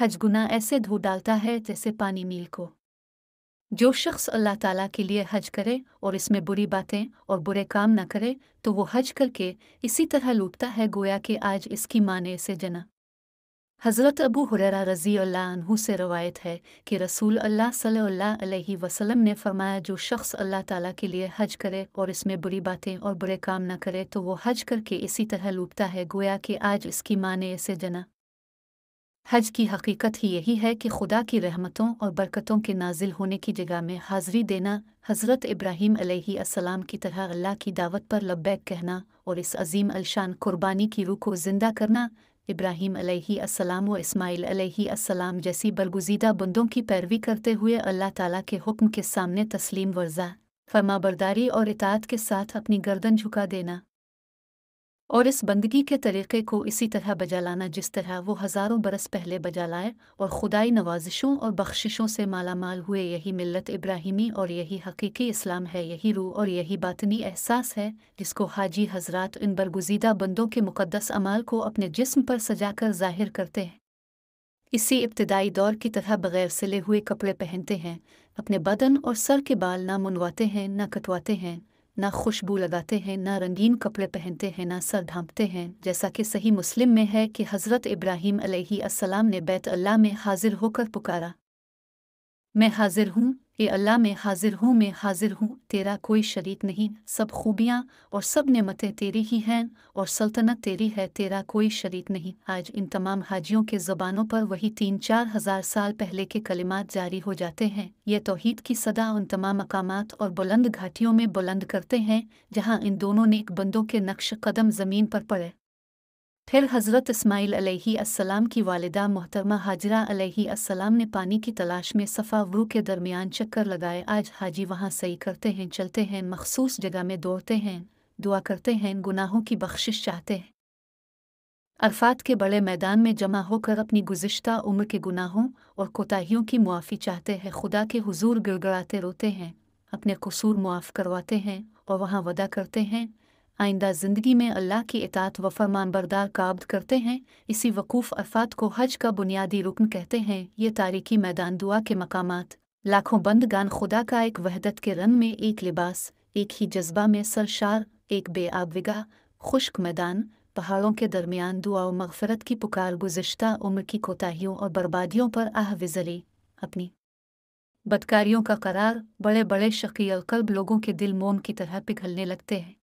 हजगुना ऐसे धो डालता है जैसे पानी मील को जो शख्स अल्लाह ताला के लिए हज करे और इसमें बुरी बातें और बुरे काम न करे तो वो हज करके इसी तरह लूटता है गोया कि आज इसकी माँ ने इसे जना हज़रत अबू हुररा रज़ी अल्लाह से रवायत है कि रसूल अल्लाह सल्लल्लाहु अलैहि वसल्लम ने फरमाया जो शख्स अल्लाह ताला के लिए हज करे और इसमें बुरी बातें और बुरे काम न करे तो वो हज करके इसी तरह लूटता है गोया कि आज इसकी माँ ने इसे जना हज की हकीकत ही यही है कि खुदा की रहमतों और बरकतों के नाजिल होने की जगह में हाजिरी देना हज़रत इब्राहीम अलैहिस्सलाम की तरह अल्लाह की दावत पर लब्बैक कहना और इस अजीम अलशान कुर्बानी की रूह को जिंदा करना इब्राहीम अलैहिस्सलाम व इस्माइल अलैहिस्सलाम जैसी बरगुजीदा बंदों की पैरवी करते हुए अल्लाह ताला के हुक्म के सामने तस्लीम वर्जा फर्माबरदारी और इतात के साथ अपनी गर्दन झुका देना और इस बंदगी के तरीक़े को इसी तरह बजा लाना जिस तरह वो हज़ारों बरस पहले बजा लाए और खुदाई नवाजिशों और बख्शिशों से मालामाल हुए यही मिल्लत इब्राहिमी और यही हकीकी इस्लाम है यही रूह और यही बातनी एहसास है जिसको हाजी हजरत इन बरगुजीदा बंदों के मुकदस अमाल को अपने जिस्म पर सजाकर जाहिर करते हैं इसी इब्तदाई दौर की तरह बगैर सिले हुए कपड़े पहनते हैं अपने बदन और सर के बाल ना मुनवाते हैं ना कटवाते हैं ना खुशबू लगाते हैं ना रंगीन कपड़े पहनते हैं ना सर ढांपते हैं जैसा कि सही मुस्लिम में है कि हज़रत इब्राहिम अलैहि अस्सलाम ने बैत अल्लाह में हाजिर होकर पुकारा मैं हाजिर हूँ ए अल्लाह में हाजिर हूँ मैं हाजिर हूँ तेरा कोई शरीक नहीं सब खूबियाँ और सब नेमतें तेरी ही हैं और सल्तनत तेरी है तेरा कोई शरीक नहीं आज इन तमाम हाजियों के ज़बानों पर वही तीन चार हज़ार साल पहले के कलिमात जारी हो जाते हैं ये तोहहीद की सदा उन तमाम मकामात और बुलंद घाटियों में बुलंद करते हैं जहाँ इन दोनों ने एक बंदों के नक्श कदम ज़मीन पर पड़े फिर हज़रत इस्माईल अलैहिस्सलाम की वालदा मोहतरमा हाजरा अलैहिस्सलाम ने पानी की तलाश में सफ़ा वू के दरमियान चक्कर लगाए आज हाजी वहाँ सही करते हैं चलते हैं मखसूस जगह में दौड़ते हैं दुआ करते हैं गुनाहों की बख्शिश चाहते हैं अरफात के बड़े मैदान में जमा होकर अपनी गुज्त उम्र के गुनाहों और कोताहियों की मुआफ़ी चाहते हैं खुदा के हुजूर गिड़गड़ाते रोते हैं अपने कसूर मुआफ़ करवाते हैं और वहाँ वदा करते हैं आइंदा ज़िंदगी में अल्लाह की इतात व फरमान बरदार अब्द करते हैं इसी वकूफ़ अरफात को हज का बुनियादी रुकन कहते हैं ये तारीखी मैदान दुआ के मकाम लाखों बंद गान खुदा का एक वहदत के रंग में एक लिबास एक ही जज्बा में सरशार एक आबविगा खुश्क मैदान पहाड़ों के दरमियान दुआ और मगफरत की पुकार गुजशत उम्र की कोताहियों और बर्बादियों पर आह विजली अपनी बदकारियों का करार बड़े बड़े शकील कल्ब लोगों के दिल मोम की तरह पिघलने लगते हैं